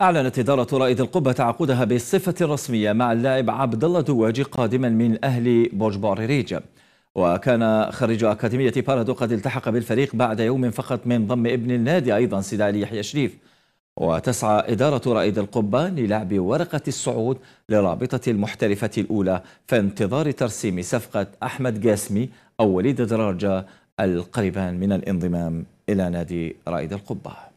أعلنت إدارة رائد القبة تعاقدها بالصفة الرسمية مع اللاعب عبد الله دواجي قادما من أهل برج بوريريج وكان خريج أكاديمية بارادو قد التحق بالفريق بعد يوم فقط من ضم ابن النادي أيضا سيد علي يحيى شريف وتسعى إدارة رائد القبة للعب ورقة الصعود لرابطة المحترفة الأولى في انتظار ترسيم صفقة أحمد جاسمي أو وليد دراجة القريبان من الانضمام إلى نادي رائد القبة